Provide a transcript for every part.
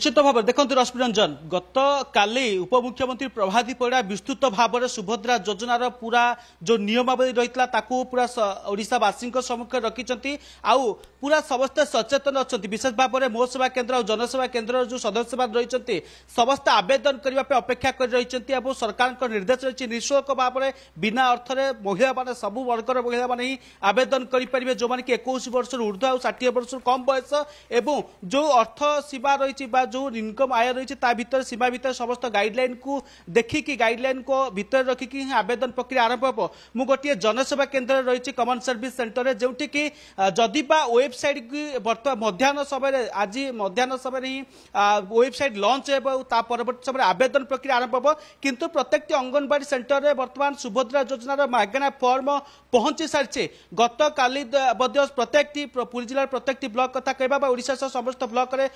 ନିଶ୍ଚିତ ଭାବରେ ଦେଖନ୍ତୁ ରଶ୍ମିରଞ୍ଜନ ଗତକାଲି ଉପମୁଖ୍ୟମନ୍ତ୍ରୀ ପ୍ରଭାତୀ ପରିଡ଼ା ବିସ୍ତୃତ ଭାବରେ ସୁଭଦ୍ରା ଯୋଜନାର ପୁରା ଯେଉଁ ନିୟମାବଳୀ ରହିଥିଲା ତାକୁ ପୁରା ଓଡ଼ିଶାବାସୀଙ୍କ ସମ୍ମୁଖରେ ରଖିଛନ୍ତି ଆଉ ପୁରା ସମସ୍ତେ ସଚେତନ ଅଛନ୍ତି ବିଶେଷ ଭାବରେ ମୋ ସେବା କେନ୍ଦ୍ର ଆଉ ଜନସେବା କେନ୍ଦ୍ରର ଯେଉଁ ସଦସ୍ୟମାନେ ରହିଛନ୍ତି ସମସ୍ତେ ଆବେଦନ କରିବା ପାଇଁ ଅପେକ୍ଷା କରି ରହିଛନ୍ତି ଏବଂ ସରକାରଙ୍କ ନିର୍ଦ୍ଦେଶ ରହିଛି ନିଃଶୁଳ୍କ ଭାବରେ ବିନା ଅର୍ଥରେ ମହିଳାମାନେ ସବୁ ବର୍ଗର ମହିଳାମାନେ ହିଁ ଆବେଦନ କରିପାରିବେ ଯେଉଁମାନେ କି ଏକୋଇଶ ବର୍ଷରୁ ଉର୍ଦ୍ଧ୍ୱ ଆଉ ଷାଠିଏ ବର୍ଷରୁ କମ୍ ବୟସ ଏବଂ ଯେଉଁ ଅର୍ଥ ସୀମା ରହିଛି ବା जो इनकम आय रही ता भितर सीमा भितर समस्त गाइडलाइन को देखिक गाइडलाइन को भितर रखिक ही आवेदन प्रक्रिया आरंभ हम मु गोटे जनसेवा केन्द्र रही कमन सर्विस सेन्टर जोटिकि जदि बा वेबसाइट बर्तमान मध्याहन समय आज मध्याहन समय ही वेबसाइट लंच हो परवर्त समय आवेदन प्रक्रिया आरंभ हम किंतु প্রত্যেকটি অঙ্গনবাড়ি সেন্টরে বর্তমান সুভদ্রা যোজনার মাগেনা ফর্ম পৌঁছি সারিছে গতকালি প্রত্যেকটি পুরী জেলার প্রত্যেকটি ব্লক কথা কহবা বা ওড়শা সহ সমস্ত ব্লকরে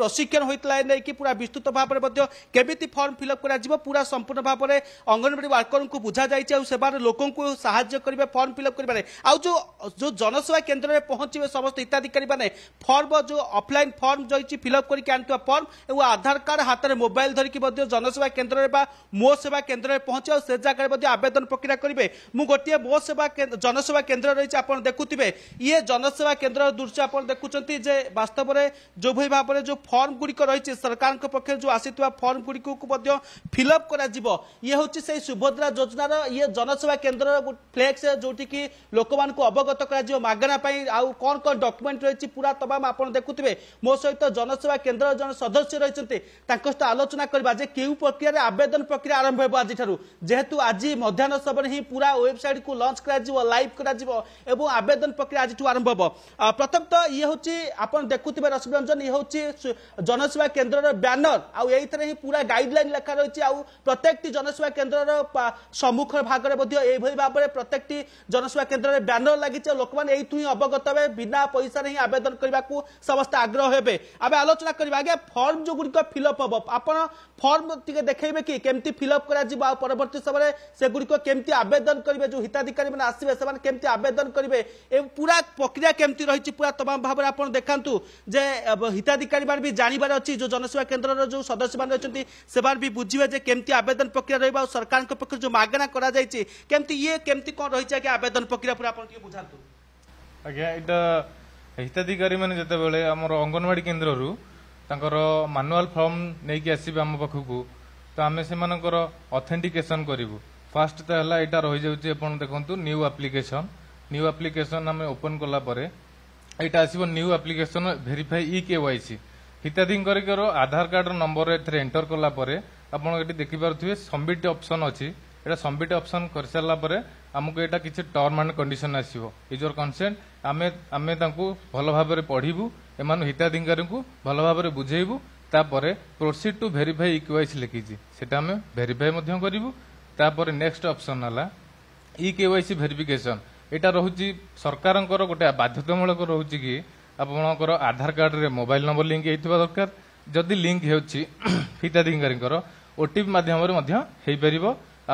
প্রশিক্ষণ ହୋଇଥିଲା ନେଇକି ପୁରା ବିସ୍ତୃତ ଭାବରେ ମଧ୍ୟ କେମିତି ଫର୍ମ ଫିଲ୍ଅପ୍ କରାଯିବ ପୁରା ସମ୍ପୂର୍ଣ୍ଣ ଭାବରେ ଅଙ୍ଗନବାଡ଼ି ୱାର୍କରଙ୍କୁ ବୁଝାଯାଇଛି ଆଉ ସେମାନେ ଲୋକଙ୍କୁ ସାହାଯ୍ୟ କରିବେ ଫର୍ମ ଫିଲ୍ଅପ୍ କରିବାରେ ଆଉ ଯେଉଁ ଯେଉଁ ଜନସେବା କେନ୍ଦ୍ରରେ ପହଞ୍ଚିବେ ସମସ୍ତ ହିତାଧିକାରୀମାନେ ଫର୍ମ ଯେଉଁ ଅଫଲାଇନ୍ ଫର୍ମ ରହିଛି ଫିଲ୍ଅପ୍ କରିକି ଆଣିଥିବା ଫର୍ମ ଏବଂ ଆଧାର କାର୍ଡ ହାତରେ ମୋବାଇଲ ଧରିକି ମଧ୍ୟ ଜନସେବା କେନ୍ଦ୍ରରେ ବା ମୋ ସେବା କେନ୍ଦ୍ରରେ ପହଞ୍ଚି ଆଉ ସେ ଜାଗାରେ ମଧ୍ୟ ଆବେଦନ ପ୍ରକ୍ରିୟା କରିବେ ମୁଁ ଗୋଟିଏ ମୋ ସେବା ଜନସେବା କେନ୍ଦ୍ର ରହିଛି ଆପଣ ଦେଖୁଥିବେ ଇଏ ଜନସେବା କେନ୍ଦ୍ରର ଦୃଶ୍ୟ ଆପଣ ଦେଖୁଛନ୍ତି ଯେ ବାସ୍ତବରେ ଯେଉଁଭଳି ଭାବରେ ଯେଉଁ ଫର୍ମ ଗୁଡ଼ିକ গুড়িক রয়েছে সরকারক পক্ষ যে আসিথিবা ফর্ম গুড়িক মধ্য ফিল আপ করা ইয়ে হচ্ছে সেই সুভদ্রা যোজনার ইয়ে জনসেবা কেন্দ্রর ফ্লেক্স যেটিকি লোক অবগত করা মাগণা পাই আউ কোন কোন ডকুমেন্ট রয়েছে পুরা তমাম আপনার দেখুবে মো সহিত জনসেবা কেন্দ্রর জন সদস্য রয়েছেন তাঁর সহ আলোচনা করা যে কেউ প্রক্রিয়ার আবেদন প্রক্রিয়া আরম্ভ হব আজিঠার যেহেতু আজি মধ্যাহ্ন সময় হি পুরা ওয়েবসাইট কু লঞ্চ করা লাইভ করা এবং আবেদন প্রক্রিয়া আজিঠু আরম্ভ হব প্রথমত ইয়ে হচ্ছে আপনার দেখুবে রশ্মি ইয়ে হচ্ছে জন জনসেবা কেন্দ্রর ব্যানর আউ হি পুরা গাইডলাইন লেখা রয়েছে আউ প্রত্যেকটি জনসেবা কেন্দ্রর সম্মুখ ভাগরে মধ্য এইভাবে ভাবে প্রত্যেকটি জনসেবা কেন্দ্রের ব্যানর লাগিছে লোক মানে এইথু হি অবগত হবে বিনা পয়সার হি আবেদন করা সমস্ত আগ্রহ হবে আমি আলোচনা করা আগে ফর্ম ফিল আপ হব আপনার ফর্ম টিকি দেখবে কি কমিটি ফিল আপ করা পরবর্তী সময় সেগুলি কেমতি আবেদন করবে যে হিতাধিকারী মানে আসবে সে কমিটি আবেদন করবে এ পুরা প্রক্রিয়া কেমতি রয়েছে পুরা তমাম ভাবে আপনার দেখান্তু যে হিতাধিকারী মানে জাঁবার ଅଛି ଯେଉଁ ଜନସେବା କେନ୍ଦ୍ରର ଯେଉଁ ସଦସ୍ୟମାନେ ଅଛନ୍ତି ସେମାନେ ବି ବୁଝିବେ ଯେ କେମିତି ଆବେଦନ ପ୍ରକ୍ରିୟା ରହିବ ଆଉ ସରକାରଙ୍କ ପକ୍ଷରୁ ଯେଉଁ ମାଗଣା କରାଯାଇଛି କେମିତି ଇଏ କେମିତି କ'ଣ ରହିଛି ଆଜ୍ଞା ଆବେଦନ ପ୍ରକ୍ରିୟା ପୁରା ଆପଣ ଟିକେ ବୁଝାନ୍ତୁ ଆଜ୍ଞା ଏଇଟା ହିତାଧିକାରୀମାନେ ଯେତେବେଳେ ଆମର ଅଙ୍ଗନବାଡ଼ି କେନ୍ଦ୍ରରୁ ତାଙ୍କର ମାନୁଆଲ୍ ଫର୍ମ ନେଇକି ଆସିବେ ଆମ ପାଖକୁ ତ ଆମେ ସେମାନଙ୍କର ଅଥେଣ୍ଟିକେସନ୍ କରିବୁ ଫାର୍ଷ୍ଟ ତ ହେଲା ଏଇଟା ରହିଯାଉଛି ଆପଣ ଦେଖନ୍ତୁ ନ୍ୟୁ ଆପ୍ଲିକେସନ୍ ନ୍ୟୁ ଆପ୍ଲିକେସନ୍ ଆମେ ଓପନ୍ କଲା ପରେ ଏଇଟା ଆସିବ new application verify E K Y C ହିତାଧିକାରୀ ଆଧାର କାର୍ଡର ନମ୍ବର ଏଥିରେ ଏଣ୍ଟର କଲା ପରେ ଆପଣ ଏଠି ଦେଖିପାରୁଥିବେ ସବମିଟ୍ ଅପସନ୍ ଅଛି ଏଇଟା ସବମିଟ୍ ଅପସନ୍ କରିସାରିଲା ପରେ ଆମକୁ ଏଇଟା କିଛି ଟର୍ମ ଆଣ୍ଡ କଣ୍ଡିସନ୍ ଆସିବ ୟୁଜର କନସେଣ୍ଟ ଆମେ ଆମେ ତାଙ୍କୁ ଭଲ ଭାବରେ ପଢ଼ିବୁ ଏମାନଙ୍କୁ ହିତାଧିକାରୀଙ୍କୁ ଭଲ ଭାବରେ ବୁଝେଇବୁ ତାପରେ ପ୍ରୋସିଡ୍ ଟୁ ଭେରିଫାଇ ଇକେୱାଇସି ଲେଖିଛି ସେଟା ଆମେ ଭେରିଫାଇ ମଧ୍ୟ କରିବୁ ତାପରେ ନେକ୍ସଟ ଅପସନ୍ ହେଲା ଇ କେୱାଇସି ଭେରିଫିକେସନ୍ ଏଇଟା ରହୁଛି ସରକାରଙ୍କର ଗୋଟେ ବାଧ୍ୟତାମୂଳକ ରହୁଛି କି ଆପଣଙ୍କର ଆଧାର କାର୍ଡ଼ରେ ମୋବାଇଲ ନମ୍ବର ଲିଙ୍କ ହେଇଥିବା ଦରକାର ଯଦି ଲିଙ୍କ ହେଉଛି ହିତାଧିକାରୀଙ୍କର ଓଟିପି ମାଧ୍ୟମରେ ମଧ୍ୟ ହେଇପାରିବ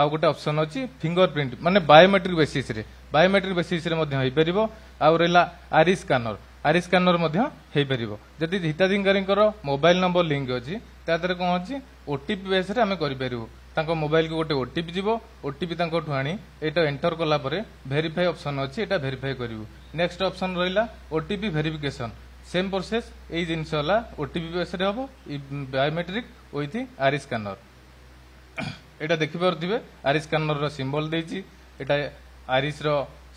ଆଉ ଗୋଟେ ଅପସନ୍ ଅଛି ଫିଙ୍ଗର ପ୍ରିଣ୍ଟ ମାନେ ବାୟୋମେଟ୍ରିକ ବେସିସ୍ରେ ବାୟୋମେଟ୍ରିକ ବେସିସ୍ରେ ମଧ୍ୟ ହେଇପାରିବ ଆଉ ରହିଲା ଆରି ସ୍କାନର ଆରି ସ୍କାନର ମଧ୍ୟ ହେଇପାରିବ ଯଦି ହିତାଧିକାରୀଙ୍କର ମୋବାଇଲ ନମ୍ବର ଲିଙ୍କ ଅଛି ତା ଦେହରେ କ'ଣ ଅଛି ଓଟିପି ବେସ୍ରେ ଆମେ କରିପାରିବୁ ତାଙ୍କ ମୋବାଇଲକୁ ଗୋଟେ ଓଟିପି ଯିବ ଓଟିପି ତାଙ୍କଠୁ ଆଣି ଏଇଟା ଏଣ୍ଟର କଲାପରେ ଭେରିଫାଏ ଅପସନ୍ ଅଛି ଏଇଟା ଭେରିଫାଏ କରିବୁ ନେକ୍ସଟ ଅପସନ୍ ରହିଲା ଓଟିପି ଭେରିଫିକେସନ୍ ସେମ୍ ପ୍ରୋସେସ୍ ଏଇ ଜିନିଷ ହେଲା ଓଟିପି ବେସ୍ରେ ହେବ ବାୟୋମେଟ୍ରିକ୍ ୱିଥ୍ ଆରି ସ୍କାନର ଏଇଟା ଦେଖିପାରୁଥିବେ ଆରି ସ୍କାନରର ସିମ୍ବଲ ଦେଇଛି ଏଇଟା ଆରିସ୍ର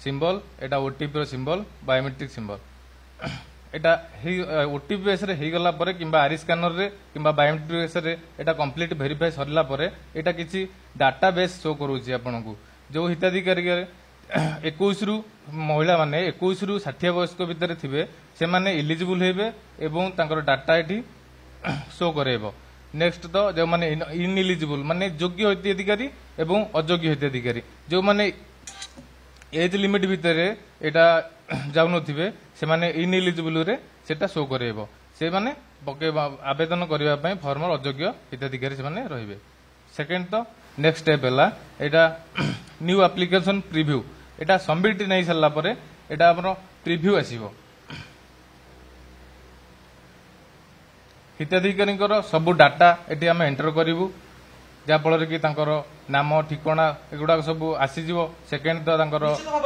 ସିମ୍ବଲ ଏଇଟା ଓଟିପିର ସିମ୍ବଲ ବାୟୋମେଟ୍ରିକ୍ ସିମ୍ବଲ এটা ଓଟିପି ବେସ୍ରେ ହେଇଗଲା ପରେ କିମ୍ବା ଆରି ସ୍କାନରରେ କିମ୍ବା ବାୟୋମେଟ୍ରିକ୍ ବେସ୍ରେ ଏଇଟା କମ୍ପ୍ଲିଟ୍ ଭେରିଫାଏ ସରିଲା ପରେ ଏଇଟା କିଛି ଡାଟା ବେସ୍ ଶୋ କରୁଛି ଆପଣଙ୍କୁ ଯେଉଁ ହିତାଧିକାରୀରେ ଏକୋଇଶରୁ ମହିଳାମାନେ ଏକୋଇଶରୁ ଷାଠିଏ ବୟସ୍କ ଭିତରେ ଥିବେ ସେମାନେ ଇଲିଜିବୁଲ୍ ହେବେ ଏବଂ ତାଙ୍କର ଡାଟା ଏଠି ଶୋ କରାଇବ ନେକ୍ସଟ ତ ଯେଉଁମାନେ ଇନଇଲିଜିବୁଲ୍ ମାନେ ଯୋଗ୍ୟ ହିତାଧିକାରୀ ଏବଂ ଅଯୋଗ୍ୟ ହିତାଧିକାରୀ ଯେଉଁମାନେ ଏଜ୍ ଲିମିଟ୍ ଭିତରେ ଏଇଟା ଯାଉନଥିବେ ସେମାନେ ଇନଇଲିଜିବୁଲରେ ସେଟା ସୋ କରାଇବ ସେମାନେ ଆବେଦନ କରିବା ପାଇଁ ଫର୍ମର ଅଯୋଗ୍ୟ ହିତାଧିକାରୀ ସେମାନେ ରହିବେ ସେକେଣ୍ଡ ତ ନେକ୍ସଟ ଷ୍ଟେପ୍ ହେଲା ଏଇଟା ନ୍ୟୁ ଆପ୍ଲିକେସନ୍ ପ୍ରିଭ୍ୟୁ ଏଇଟା ସବମିଟ ନେଇସାରିଲା ପରେ ଏଇଟା ଆମର ପ୍ରିଭ୍ୟୁ ଆସିବ ହିତାଧିକାରୀଙ୍କର ସବୁ ଡାଟା ଏଠି ଆମେ ଏଣ୍ଟର କରିବୁ ଯାହାଫଳରେ କି ତାଙ୍କର নাম ঠিকনা এগুড়া সবু আসিযোগ সেকেন্ড তো তাঁর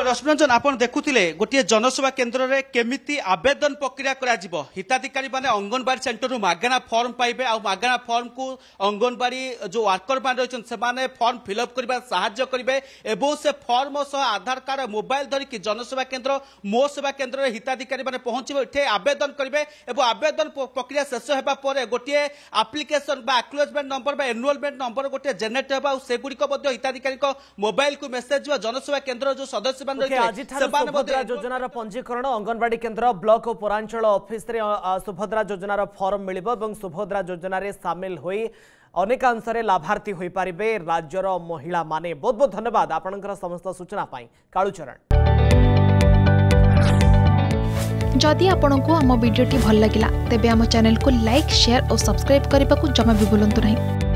রশ্মিরঞ্জন আপনার দেখুলে গোটিয়ে জনসেবা কেন্দ্রের কেমিতি আবেদন প্রক্রিয়া করা হিতাধিকারী মানে অঙ্গনবাড়ি সেন্টর মাগেণা ফর্ম পাইবে আগেনা ফর্ম কু অঙ্গনবাড়ি যে ওয়ার্কর মানে রয়েছেন সে ফর্ম ফিল আপ করা সাহায্য করবে এবং সে ফর্ম সহ আধার কার্ড মোবাইল ধরিকি জনসেবা কেন্দ্র মো সেবা কেন্দ্রের হিতাধিকারী মানে পৌঁছবে এটি আবেদন করবে এবং আবেদন প্রক্রিয়া শেষ হওয়া পরে গোটিয়ে আপ্লিকেসন বা আকলোজমেন্ট নম্বর বা এনরোলমেন্ট নম্বর গোটিয়ে জেনেট হওয়া সেগুলি ସେଗୁଡ଼ିକ ମଧ୍ୟ ହିତାଧିକାରୀଙ୍କ ମୋବାଇଲକୁ ମେସେଜ ବା ଜନସେବା କେନ୍ଦ୍ର ଯେଉଁ ସଦସ୍ୟମାନେ ରହିଥିଲେ ସେମାନେ ମଧ୍ୟ ଯୋଜନାର ପଞ୍ଜୀକରଣ ଅଙ୍ଗନବାଡି କେନ୍ଦ୍ର ବ୍ଲକ ଓ ପୌରାଞ୍ଚଳ ଅଫିସରେ ସୁଭଦ୍ରା ଯୋଜନାର ଫର୍ମ ମିଳିବ ଏବଂ ସୁଭଦ୍ରା ଯୋଜନାରେ ସାମିଲ ହୋଇ ଅନେକାଂଶରେ ଲାଭାର୍ଥୀ ହୋଇପାରିବେ ରାଜ୍ୟର ମହିଳାମାନେ ବହୁତ ବହୁତ ଧନ୍ୟବାଦ ଆପଣଙ୍କର ସମସ୍ତ ସୂଚନା ପାଇଁ କାଳୁଚରଣ ଯଦି ଆପଣଙ୍କୁ ଆମ ଭିଡ଼ିଓଟି ଭଲ ଲାଗିଲା ତେବେ ଆମ ଚ୍ୟାନେଲକୁ ଲାଇକ୍ ସେୟାର ଓ ସବସ୍କ୍ରାଇବ୍ କରିବାକୁ ଜମା ବି ଭୁଲନ୍ତୁ ନାହିଁ